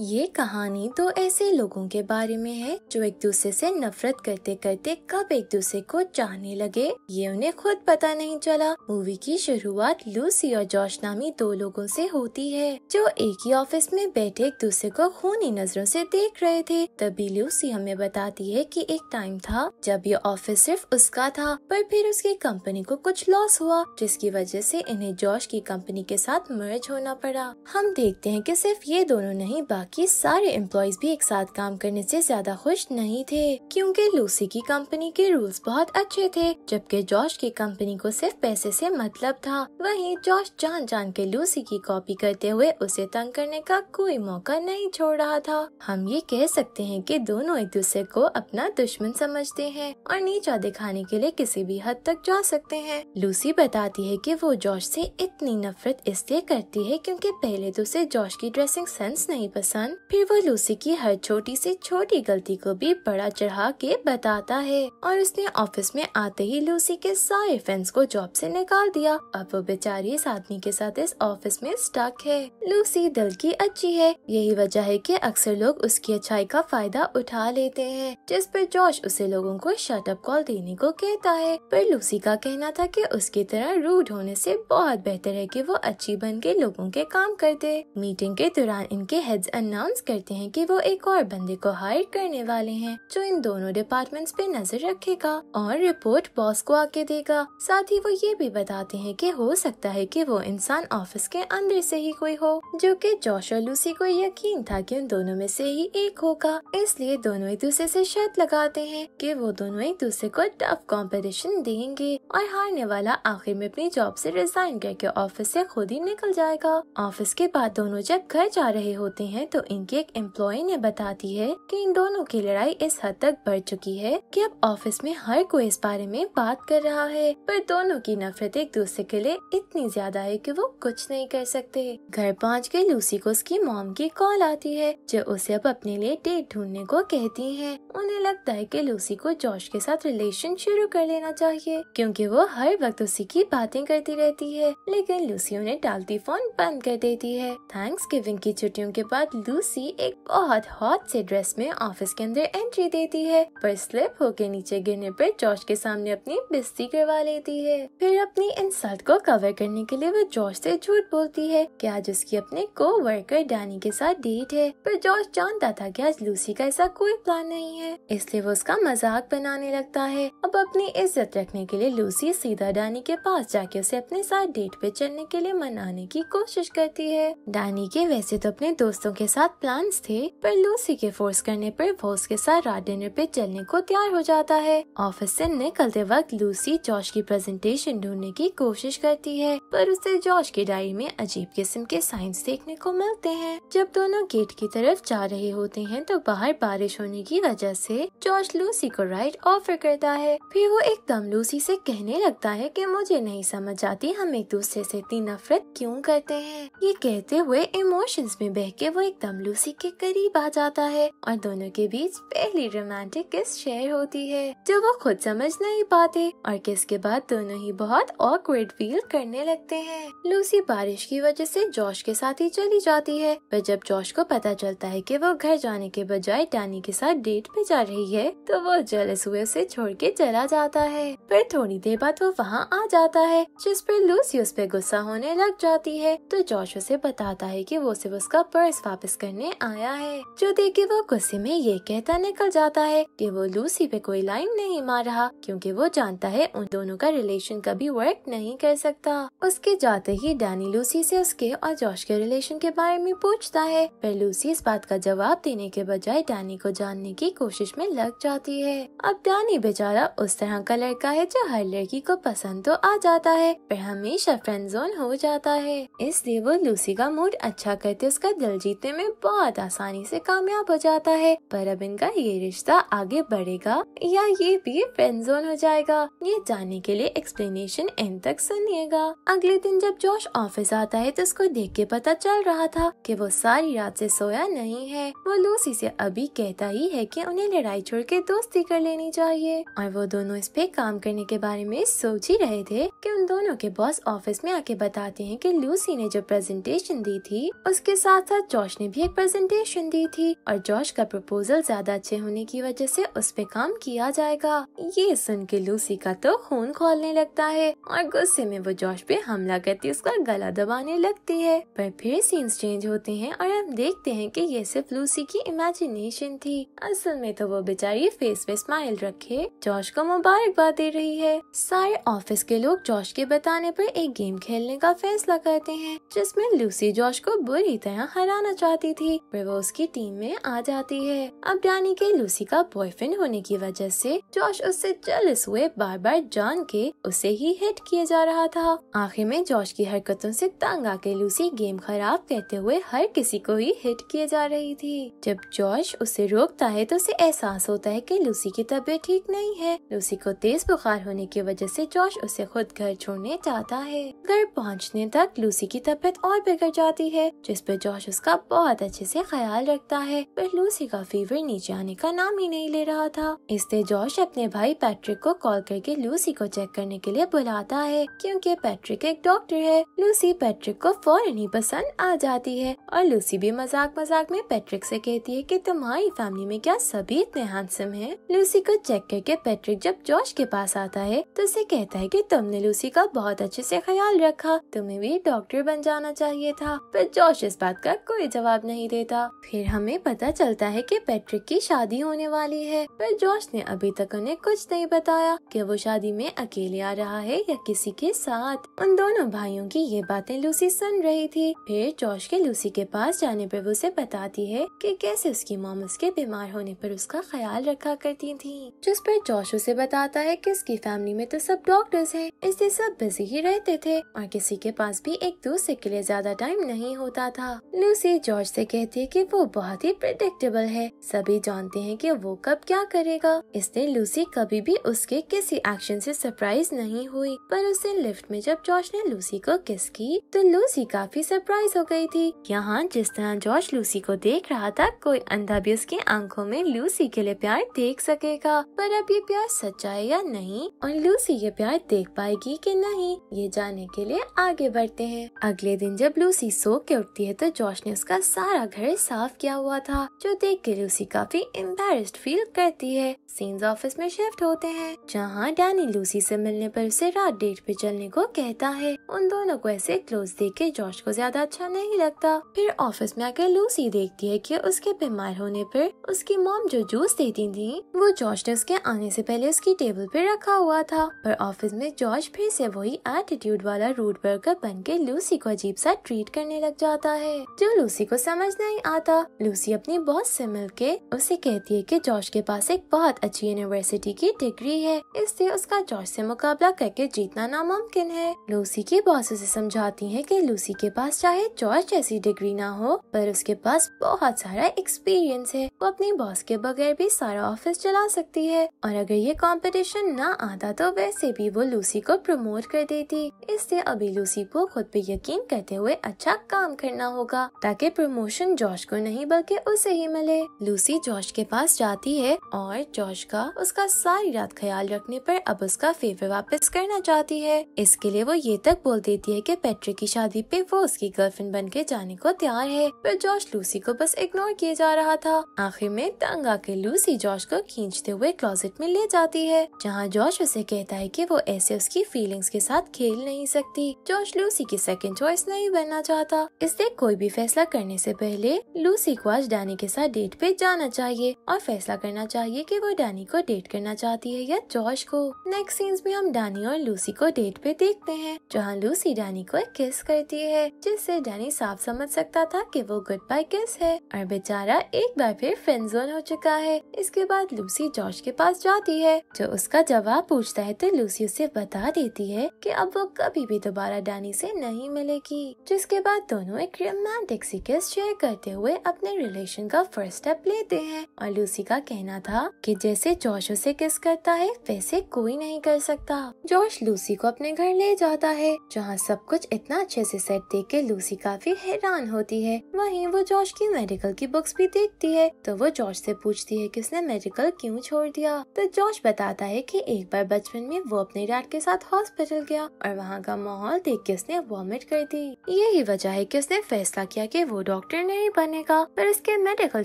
ये कहानी तो ऐसे लोगों के बारे में है जो एक दूसरे से नफरत करते करते कब एक दूसरे को चाहने लगे ये उन्हें खुद पता नहीं चला मूवी की शुरुआत लूसी और जॉश नामी दो लोगों से होती है जो एक ही ऑफिस में बैठे एक दूसरे को खूनी नजरों से देख रहे थे तभी लूसी हमें बताती है कि एक टाइम था जब ये ऑफिस सिर्फ उसका था पर फिर उसकी कंपनी को कुछ लॉस हुआ जिसकी वजह से इन्हें जॉश की कंपनी के साथ मर्ज होना पड़ा हम देखते है की सिर्फ ये दोनों नहीं बाकी सारे एम्प्लॉयज भी एक साथ काम करने से ज्यादा खुश नहीं थे क्योंकि लूसी की कंपनी के रूल्स बहुत अच्छे थे जबकि जॉश की कंपनी को सिर्फ पैसे से मतलब था वहीं जॉश जान जान के लूसी की कॉपी करते हुए उसे तंग करने का कोई मौका नहीं छोड़ रहा था हम ये कह सकते हैं की दोनों एक दूसरे को अपना दुश्मन समझते हैं और नीचा दिखाने के लिए किसी भी हद तक जा सकते हैं लूसी बताती है की वो जॉश ऐसी इतनी नफरत इसलिए करती है क्यूँकी पहले तो उसे जॉश की ड्रेसिंग सेंस नहीं पसंद सन फिर वो लूसी की हर छोटी से छोटी गलती को भी बड़ा चढ़ा के बताता है और उसने ऑफिस में आते ही लूसी के सारे फ्रेंड्स को जॉब से निकाल दिया अब वो बेचारी इस आदमी के साथ इस ऑफिस में स्टक है लूसी दिल की अच्छी है यही वजह है की अक्सर लोग उसकी अच्छाई का फायदा उठा लेते हैं जिस पर जॉर्ज उसे लोगो को शटअप कॉल देने को कहता है पर लूसी का कहना था की उसकी तरह रूड होने से बहुत बेहतर है कि वो अच्छी बन के लोगों के काम करते मीटिंग के दौरान इनके हेड्स अनाउंस करते हैं कि वो एक और बंदे को हायर करने वाले हैं जो इन दोनों डिपार्टमेंट्स पे नजर रखेगा और रिपोर्ट बॉस को आके देगा साथ ही वो ये भी बताते हैं कि हो सकता है कि वो इंसान ऑफिस के अंदर से ही कोई हो जो कि जोश और लूसी को यकीन था कि उन दोनों में से ही एक होगा इसलिए दोनों एक दूसरे से शर्त लगाते हैं कि वो दोनों एक दूसरे को टफ कॉम्पिटिशन देंगे और हारने वाला आखिर में अपनी जॉब से रिजाइन करके ऑफिस से खुद ही निकल जाएगा ऑफिस के बाद दोनों जब घर जा रहे होते हैं तो इनकी एक एम्प्लॉय ने बताती है कि इन दोनों की लड़ाई इस हद तक बढ़ चुकी है कि अब ऑफिस में हर कोई इस बारे में बात कर रहा है पर दोनों की नफरत एक दूसरे के लिए इतनी ज्यादा है कि वो कुछ नहीं कर सकते घर पहुँच के लूसी को उसकी मॉम की कॉल आती है जो उसे अब अपने लिए डेट ढूंढने को कहती है उन्हें लगता है की लूसी को जॉर्ज के साथ रिलेशन शुरू कर लेना चाहिए क्यूँकी वो हर वक्त उसी की बातें करती रहती है लेकिन लूसी उन्हें डालती फोन बंद कर देती है थैंक्स गिविंग की छुट्टियों के बाद दूसरी एक बहुत हॉट से ड्रेस में ऑफिस के अंदर एंट्री देती है पर स्लिप होके नीचे गिरने पर जॉर्ज के सामने अपनी बिस्ती करवा लेती है फिर अपनी इंसल्ट को कवर करने के लिए वो जॉर्ज से झूठ बोलती है कि आज उसकी अपने को वर्कर डैनी के साथ डेट है पर जॉर्ज जानता था कि आज लूसी का ऐसा कोई प्लान नहीं है इसलिए वो उसका मजाक बनाने लगता है अब अपनी इज्जत रखने के लिए लूसी सीधा डैनी के पास जाके उसे अपने साथ डेट पे चलने के लिए मनाने की कोशिश करती है डैनी के वैसे तो अपने दोस्तों के के साथ प्लान्स थे पर लूसी के फोर्स करने पर वो उसके साथ रात डिनर पे चलने को तैयार हो जाता है ऑफिस से निकलते वक्त लूसी जॉश की प्रेजेंटेशन ढूंढने की कोशिश करती है पर उसे जॉश की डायरी में अजीब किस्म के साइंस देखने को मिलते हैं जब दोनों गेट की तरफ जा रहे होते हैं तो बाहर बारिश होने की वजह से जॉर्ज लूसी को राइट ऑफर करता है फिर वो एकदम लूसी से कहने लगता है कि मुझे नहीं समझ आती हम एक दूसरे से इतनी नफरत क्यों करते हैं ये कहते हुए इमोशंस में बह के वो एकदम लूसी के करीब आ जाता है और दोनों के बीच पहली रोमांटिक किस शेयर होती है जो वो खुद समझ नहीं पाते और किस के बाद दोनों ही बहुत ऑकवर्ड फील करने लगते हैं लूसी बारिश की वजह से जॉश के साथ ही चली जाती है पर जब जॉश को पता चलता है की वो घर जाने के बजाय डैनी के साथ डेट पे जा रही है तो वो जलस हुए उसे छोड़ के चला जाता है पर थोड़ी देर बाद वो वहाँ आ जाता है जिस पर लूसी उस पर गुस्सा होने लग जाती है तो जॉश उसे बताता है की वो सिर्फ उसका पर्स वापस वापस करने आया है जो देखे वो गुस्से में ये कहता निकल जाता है कि वो लूसी पे कोई लाइन नहीं मार रहा क्योंकि वो जानता है उन दोनों का रिलेशन कभी वर्क नहीं कर सकता उसके जाते ही डैनी लूसी से उसके और जॉश के रिलेशन के बारे में पूछता है पर लूसी इस बात का जवाब देने के बजाय डैनी को जानने की कोशिश में लग जाती है अब डैनी बेचारा उस तरह का लड़का है जो हर लड़की को पसंद तो आ जाता है पर हमेशा फ्रेंड जोन हो जाता है इसलिए वो लूसी का मूड अच्छा करते उसका दिल जीतने में बहुत आसानी से कामयाब हो जाता है पर अब इनका ये रिश्ता आगे बढ़ेगा या ये भी फ्रेंड जोन हो जाएगा ये जानने के लिए एक्सप्लेनेशन एंड तक सुनिएगा अगले दिन जब जोश ऑफिस आता है तो उसको देख के पता चल रहा था कि वो सारी रात से सोया नहीं है वो लूसी से अभी कहता ही है कि उन्हें लड़ाई छोड़ के दोस्ती कर लेनी चाहिए और वो दोनों इस पे काम करने के बारे में सोच ही रहे थे कि उन दोनों के बॉस ऑफिस में आके बताते हैं कि लूसी ने जो प्रेजेंटेशन दी थी उसके साथ साथ जोश ने ने भी एक प्रेजेंटेशन दी थी और जॉर्ज का प्रपोजल ज्यादा अच्छे होने की वजह से उस पे काम किया जाएगा ये सुन के लूसी का तो खून खोलने लगता है और गुस्से में वो जॉर्ज पे हमला करती उसका गला दबाने लगती है पर फिर सीन्स चेंज होते हैं और हम देखते हैं कि ये सिर्फ लूसी की इमेजिनेशन थी असल में तो वो बेचारी फेस पे स्माइल रखे जॉर्ज को मुबारकबाद दे रही है सारे ऑफिस के लोग जॉर्ज के बताने पर एक गेम खेलने का फैसला करते हैं जिसमें लूसी जॉर्ज को बुरी तरह हराना चाहती पाती थी पर वो उसकी टीम में आ जाती है अब डैनी के लूसी का बॉयफ्रेंड होने की वजह से जॉश उससे जलस हुए बार बार जान के उसे ही हिट किया जा रहा था आखिर में जॉश की हरकतों से तंग आके लूसी गेम खराब कहते हुए हर किसी को ही हिट किए जा रही थी जब जॉश उसे रोकता है तो उसे एहसास होता है की लूसी की तबीयत ठीक नहीं है लूसी को तेज बुखार होने की वजह ऐसी जॉश उसे खुद घर छोड़ने जाता है घर पहुँचने तक लूसी की तबीयत और बिगड़ जाती है जिस पर जॉश उसका बहुत अच्छे से ख्याल रखता है पर लूसी का फीवर नीचे आने का नाम ही नहीं ले रहा था इससे जॉश अपने भाई पैट्रिक को कॉल करके लूसी को चेक करने के लिए बुलाता है क्योंकि पैट्रिक एक डॉक्टर है लूसी पैट्रिक को फौरन ही पसंद आ जाती है और लूसी भी मजाक मजाक में पैट्रिक से कहती है कि तुम्हारी फैमिली में क्या सभी इतने हैंडसम है लूसी को चेक करके पैट्रिक जब जॉश के पास आता है तो उसे कहता है की तुमने लूसी का बहुत अच्छे से ख्याल रखा तुम्हें भी डॉक्टर बन जाना चाहिए था पर जॉश इस बात का कोई जवाब जवाब नहीं देता फिर हमें पता चलता है कि पैट्रिक की शादी होने वाली है पर जॉर्ज ने अभी तक उन्हें कुछ नहीं बताया कि वो शादी में अकेले आ रहा है या किसी के साथ उन दोनों भाइयों की ये बातें लूसी सुन रही थी फिर जॉर्ज के लूसी के पास जाने पर वो उसे बताती है कि कैसे उसकी मोम उसके बीमार होने पर उसका ख्याल रखा करती थी जिस पर जॉर्ज उसे बताता है कि उसकी फैमिली में तो सब डॉक्टर्स हैं इसलिए सब बिजी ही रहते थे और किसी के पास भी एक दूसरे के लिए ज्यादा टाइम नहीं होता था लूसी जॉर्ज से कहती है कि वो बहुत ही प्रिडिक्टेबल है सभी जानते हैं कि वो कब क्या करेगा इसने लूसी कभी भी उसके किसी एक्शन से सरप्राइज नहीं हुई पर उसे लिफ्ट में जब जॉर्ज ने लूसी को किस की तो लूसी काफी सरप्राइज हो गई थी यहाँ जिस तरह जॉर्ज लूसी को देख रहा था कोई अंधा भी उसकी आंखों में लूसी के लिए प्यार देख सकेगा पर अब ये प्यार सच्चा है या नहीं और लूसी ये प्यार देख पाएगी कि नहीं ये जाने के लिए आगे बढ़ते हैं अगले दिन जब लूसी सो के उठती है तो जॉर्ज ने उसका सारा घर साफ किया हुआ था जो देख के लूसी काफी एम्बेस फील करती है सीन्स ऑफिस में शिफ्ट होते हैं जहाँ डैनी लूसी से मिलने पर उसे रात डेट पे चलने को कहता है उन दोनों को ऐसे क्लोज देख के जॉर्ज को ज्यादा अच्छा नहीं लगता फिर ऑफिस में आकर लूसी देखती है की उसके बीमार होने पर उसकी मॉम जो जूस देती थी वो जॉर्ज ने उसके आने ऐसी पहले उसकी टेबल पे रखा हुआ था पर ऑफिस में जॉर्ज फिर से वही एटीट्यूड वाला रूट वर्कर बन के लूसी को अजीब सा ट्रीट करने लग जाता है जो लूसी को को समझ नहीं आता लूसी अपनी बॉस से मिलके उसे कहती है कि जॉर्ज के पास एक बहुत अच्छी यूनिवर्सिटी की डिग्री है इसलिए उसका जॉर्ज से मुकाबला करके जीतना नामुमकिन है लूसी की बॉस उसे समझाती है कि लूसी के पास चाहे जॉर्ज जैसी डिग्री ना हो पर उसके पास बहुत सारा एक्सपीरियंस है वो अपनी बॉस के बगैर भी सारा ऑफिस चला सकती है और अगर ये कॉम्पिटिशन न आता तो वैसे भी वो लूसी को प्रमोट कर देती इससे अभी लूसी को खुद पे यकीन करते हुए अच्छा काम करना होगा ताकि प्रमोशन जॉर्ज को नहीं बल्कि उसे ही मिले लूसी जॉर्ज के पास जाती है और जॉर्ज का उसका सारी रात ख्याल रखने पर अब उसका फेवर वापस करना चाहती है इसके लिए वो ये तक बोल देती है कि पैट्रिक की शादी पे वो उसकी गर्लफ्रेंड बन के जाने को तैयार है पर जॉर्ज लूसी को बस इग्नोर किए जा रहा था आखिर में तंग आके लूसी जॉर्ज को खींचते हुए क्लॉजेट में ले जाती है जहाँ जॉर्ज उसे कहता है की वो ऐसे उसकी फीलिंग के साथ खेल नहीं सकती जॉर्ज लूसी की सेकेंड चॉइस नहीं बनना चाहता इसलिए कोई भी फैसला करने जाने से पहले लूसी को आज डैनी के साथ डेट पे जाना चाहिए और फैसला करना चाहिए कि वो डैनी को डेट करना चाहती है या जॉर्ज को नेक्स्ट सीन्स में हम डैनी और लूसी को डेट पे देखते हैं जहाँ लूसी डैनी को किस करती है जिससे डैनी साफ समझ सकता था कि वो गुड बाय किस है और बेचारा एक बार फिर जोन हो चुका है इसके बाद लूसी जॉर्ज के पास जाती है जो उसका जवाब पूछता है तो लूसी उसे बता देती है कि अब वो कभी भी दोबारा डैनी से नहीं मिलेगी जिसके बाद दोनों एक रोमांटिक सी किस एक्सपीरियंस शेयर करते हुए अपने रिलेशन का फर्स्ट स्टेप लेते हैं और लूसी का कहना था कि जैसे जॉश उसे किस करता है वैसे कोई नहीं कर सकता जॉश लूसी को अपने घर ले जाता है जहाँ सब कुछ इतना अच्छे से सेट देख के लूसी काफी हैरान होती है वहीं वो जॉश की मेडिकल की बुक्स भी देखती है तो वो जॉर्ज से पूछती है कि उसने मेडिकल क्यों छोड़ दिया तो जॉर्ज बताता है कि एक बार बचपन में वो अपने डैड के साथ हॉस्पिटल गया और वहाँ का माहौल देख के उसने वॉमिट कर दी यही वजह है कि उसने फैसला किया कि वो डॉक्टर डॉक्टर नहीं बनेगा पर इसके मेडिकल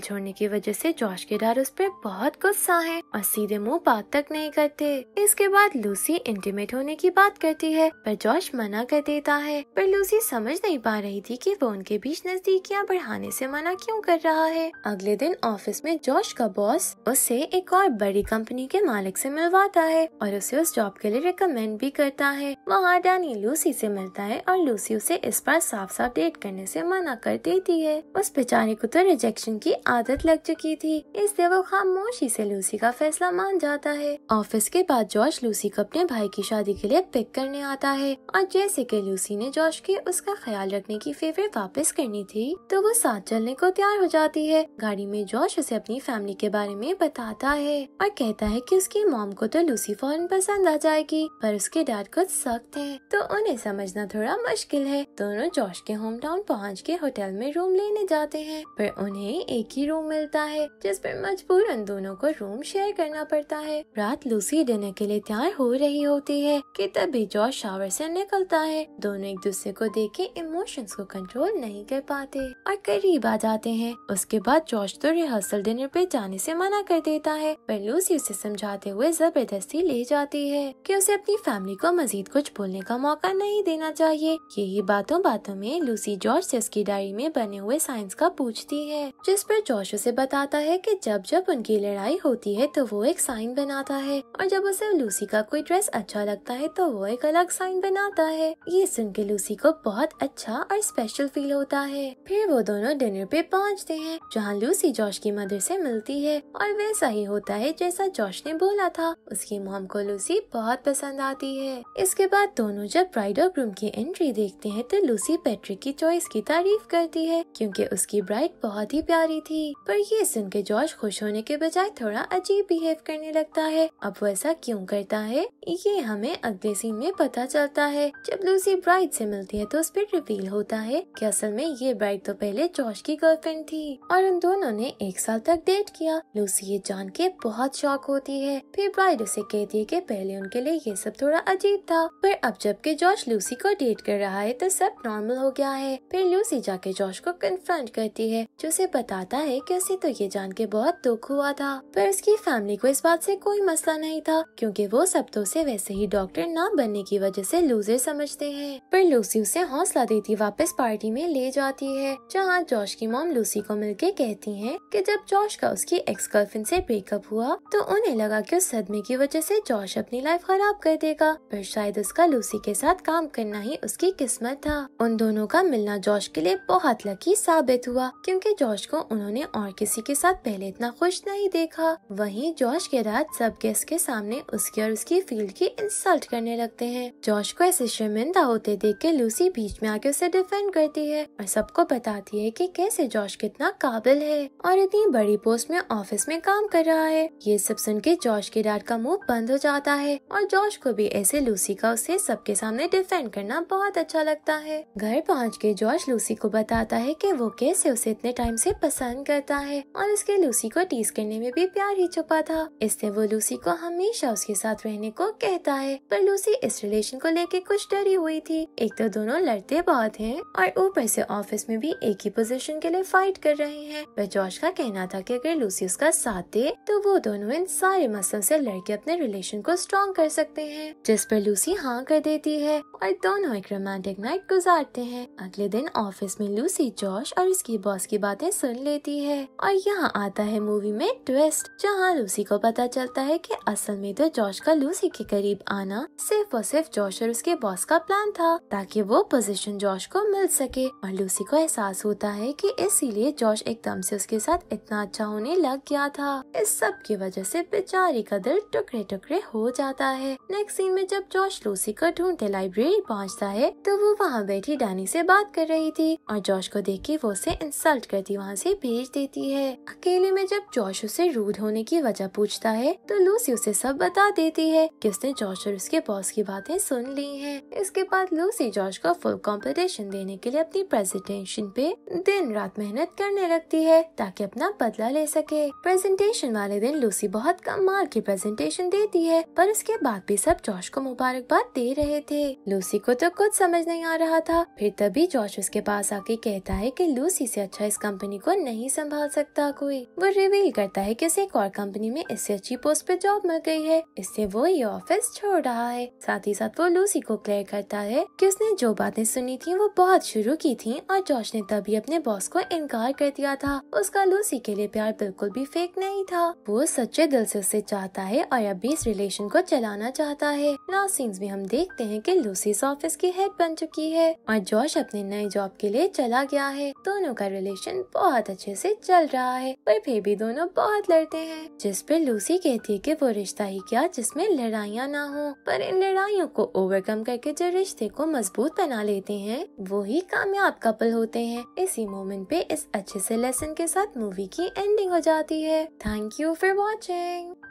छोड़ने की वजह से जॉर्ज के डर उस पर बहुत गुस्सा है और सीधे मुंह बात तक नहीं करते इसके बाद लूसी इंटीमेट होने की बात करती है पर जॉर्ज मना कर देता है पर लूसी समझ नहीं पा रही थी कि वो उनके बीच नजदीकियाँ बढ़ाने से मना क्यों कर रहा है अगले दिन ऑफिस में जॉर्ज का बॉस उसे एक और बड़ी कंपनी के मालिक से मिलवाता है और उसे उस जॉब के लिए रिकमेंड भी करता है वहाँ डैनी लूसी से मिलता है और लूसी उसे इस पर साफ साफ डेट करने से मना कर देती रही है उस बेचारे को तो रिजेक्शन की आदत लग चुकी थी इसलिए वो खामोशी से लूसी का फैसला मान जाता है ऑफिस के बाद जॉर्ज लूसी को अपने भाई की शादी के लिए पिक करने आता है और जैसे की लूसी ने जॉर्ज के उसका ख्याल रखने की फेवर वापस करनी थी तो वो साथ चलने को तैयार हो जाती है गाड़ी में जॉर्ज उसे अपनी फैमिली के बारे में बताता है और कहता है की उसकी मॉम को तो लूसी फौरन पसंद आ जाएगी पर उसके डैड कुछ सख्त है तो उन्हें समझना थोड़ा मुश्किल है दोनों जॉर्ज के होम टाउन पहुँच के होटल में रूम लेने जाते हैं पर उन्हें एक ही रूम मिलता है जिस पर मजबूरन दोनों को रूम शेयर करना पड़ता है रात लूसी डिनर के लिए तैयार हो रही होती है कि तभी जॉर्ज शावर से निकलता है दोनों एक दूसरे को देख के इमोशंस को कंट्रोल नहीं कर पाते और करीब आ जाते हैं उसके बाद जॉर्ज तो रिहर्सल डिनर पे जाने ऐसी मना कर देता है पर लूसी उसे समझाते हुए जबरदस्ती ले जाती है की उसे अपनी फैमिली को मजीद कुछ बोलने का मौका नहीं देना चाहिए यही बातों बातों में लूसी जॉर्ज से उसकी डायरी में बने बने हुए साइंस का पूछती है जिस पर जोश उसे बताता है कि जब जब उनकी लड़ाई होती है तो वो एक साइन बनाता है और जब उसे लूसी का कोई ड्रेस अच्छा लगता है तो वो एक अलग साइन बनाता है ये सुन के लूसी को बहुत अच्छा और स्पेशल फील होता है फिर वो दोनों डिनर पे पहुँचते हैं जहाँ लूसी जोश की मदर से मिलती है और वैसा ही होता है जैसा जोश ने बोला था उसकी मॉम को लूसी बहुत पसंद आती है इसके बाद दोनों जब ब्राइड और ग्रूम की एंट्री देखते हैं तो लूसी पैट्रिक की चॉइस की तारीफ करती है क्योंकि उसकी ब्राइड बहुत ही प्यारी थी पर ये सुन के जॉर्ज खुश होने के बजाय थोड़ा अजीब बिहेव करने लगता है अब ऐसा क्यों करता है ये हमें अगले सीन में पता चलता है जब लूसी ब्राइड से मिलती है तो उस पर रिवील होता है कि असल में ये ब्राइड तो पहले जॉर्ज की गर्लफ्रेंड थी और उन दोनों ने एक साल तक डेट किया लूसी ये जान के बहुत शौक होती है फिर ब्राइड उसे कहती है की पहले उनके लिए ये सब थोड़ा अजीब था पर अब जब के जॉर्ज लूसी को डेट कर रहा है तो सब नॉर्मल हो गया है फिर लूसी जाके जॉर्ज को को कन्फ्रंट करती है जो उसे बताता है कि उसे तो ये जान के बहुत दुख हुआ था पर उसकी फैमिली को इस बात से कोई मसला नहीं था क्योंकि वो सब तो उसे वैसे ही डॉक्टर ना बनने की वजह से लूजर समझते हैं पर लूसी उसे हौसला देती वापस पार्टी में ले जाती है जहाँ जॉश की मोम लूसी को मिल कहती है की जब जॉश का उसकी एक्स गर्लफ्रेंड ऐसी ब्रेकअप हुआ तो उन्हें लगा की उस सदमे की वजह ऐसी जॉश अपनी लाइफ खराब कर देगा पर शायद उसका लूसी के साथ काम करना ही उसकी किस्मत था उन दोनों का मिलना जॉश के लिए बहुत लकी लकी साबित हुआ क्योंकि जॉर्ज को उन्होंने और किसी के साथ पहले इतना खुश नहीं देखा वहीं जॉर्ज के रात सब गेस्ट के सामने उसकी और उसकी फील्ड की इंसल्ट करने लगते हैं जॉर्ज को ऐसे शर्मिंदा होते देख के लूसी बीच में आके उसे डिफेंड करती है और सबको बताती है की कैसे जॉर्ज कितना काबिल है और इतनी बड़ी पोस्ट में ऑफिस में काम कर रहा है ये सब सुन के जॉर्ज के डैड का मुंह बंद हो जाता है और जॉर्ज को भी ऐसे लूसी का उसे सबके सामने डिफेंड करना बहुत अच्छा लगता है घर पहुँच के जॉर्ज लूसी को बताता है કે કે વો કેસે ઉસે ઇતને ટાઇમ સે પસંદ કરતા હે ઓર اسકે લુસી કો ટીઝ કરને મે ભી પ્યાર હી છુપા થા ઇસે વો લુસી કો હમેશા ઉસકે સાથ રહેને કો કહેતા હે પર લુસી ઇસ રિલેશન કો લેકે કુછ ડરી હુઈ થી એક તો દોનો લડતે બાદ હે ઓર ઓપરેસ ઓફિસ મે ભી એકી પોઝિશન કે લિયે ફાઇટ કર રહે હે મે જોશ કા કહેના થા કે અગર લુસી ઉસકા સાથ હે તો વો દોનો ઇન سارے મસન્સ સે લડકેત ને રિલેશન કો સ્ટ્રોંગ કર સકતે હે جس પર લુસી હા કહી દેતી હે ઓર દોનો એક રોમેન્ટિક નાઇટ گزارતે હે અગલે દિન ઓફિસ મે લુસી जॉश और उसकी बॉस की बातें सुन लेती है और यहाँ आता है मूवी में ट्विस्ट जहाँ लूसी को पता चलता है कि असल में तो जॉश का लूसी के करीब आना सिर्फ और सिर्फ जॉश और उसके बॉस का प्लान था ताकि वो पोजीशन जॉश को मिल सके और लूसी को एहसास होता है कि इसीलिए जॉश एकदम से उसके साथ इतना अच्छा होने लग गया था इस सब की वजह से बेचारी का दिल टुकड़े टुकड़े हो जाता है नेक्स्ट सीन में जब जॉश लूसी को ढूंढते लाइब्रेरी पहुँचता है तो वो वहाँ बैठी डैनी से बात कर रही थी और जॉश को के वो उसे इंसल्ट करती वहाँ से भेज देती है अकेले में जब जोश उसे रूड होने की वजह पूछता है तो लूसी उसे सब बता देती है कि उसने जोश और उसके बॉस की बातें सुन ली हैं। इसके बाद लूसी जोश को फुल कॉम्पिटिशन देने के लिए अपनी प्रेजेंटेशन पे दिन रात मेहनत करने लगती है ताकि अपना बदला ले सके प्रेजेंटेशन वाले दिन लूसी बहुत कम मार्क की प्रेजेंटेशन देती है पर उसके बाद भी सब जोश को मुबारकबाद दे रहे थे लूसी को तो कुछ समझ नहीं आ रहा था फिर तभी जोश उसके पास आके कहता કે લુસી સેછો આિસ્ કંપની કો નહીં સંભાળ સકતા કોઈ વો રિવિલ કરતા હે કે સેક ઓર કંપની મે એસએચઆઈ પોસ્ટ પે જોબ મગી હૈ ઇસે વો ઈ ઓફિસ છોડાય સાથી સાથ વો લુસી કો કહેતા હે કે ઉસને જો બાતે સુની થી વો બહોત શુરુ કી થી ઓર જોશને તબ હી અપને બોસ કો ઇનકાર કર દિયા થા ઉસકા લુસી કે લિયે પ્યાર બિલકુલ ભી ફેક નહીં થા વો સચે દિલ સે ઉસે ચાહતા હે ઓર આબ ઈસ રિલેશન કો ચલાના ચાહતા હે ના સીન્સ મે હમ દેખતે હે કે લુસી ઓફિસ કે હેડ બન ચુકી હૈ ઓર જોશ અપને નયે જોબ કે લિયે ચલ ગયા दिया है दोनों का रिलेशन बहुत अच्छे से चल रहा है पर फिर भी दोनों बहुत लड़ते हैं जिस पर लूसी कहती है कि वो रिश्ता ही क्या जिसमें लड़ाइयाँ ना हो पर इन लड़ाइयों को ओवरकम करके जो रिश्ते को मजबूत बना लेते हैं वो ही कामयाब कपल होते हैं इसी मोमेंट पे इस अच्छे से लेसन के साथ मूवी की एंडिंग हो जाती है थैंक यू फॉर वॉचिंग